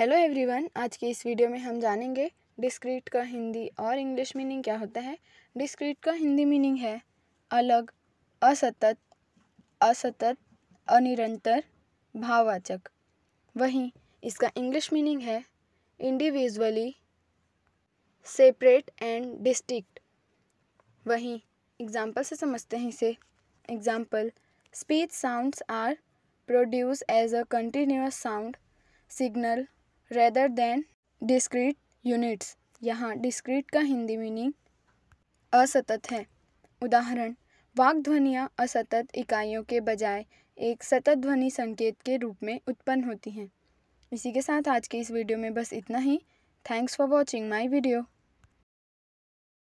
hello everyone आज की इस वीडियो में हम जानेंगे डिस्क्रीट का हिंदी और इंग्लिश मीनिंग क्या होता है डिस्क्रीट का हिंदी मीनिंग है अलग असतत असतत अनिरंतर भाववाचक वहीं इसका इंग्लिश मीनिंग है इंडिविजुअली सेपरेट एंड डिस्टिक्ट वहीं एग्जाम्पल से समझते हैं इसे example speech sounds are produced as a continuous sound signal rather than discrete units यहाँ डिस्क्रीट का हिंदी मीनिंग असतत है उदाहरण वाक ध्वनियाँ असतत इकाइयों के बजाय एक सतत ध्वनि संकेत के रूप में उत्पन्न होती हैं इसी के साथ आज के इस वीडियो में बस इतना ही thanks for watching my video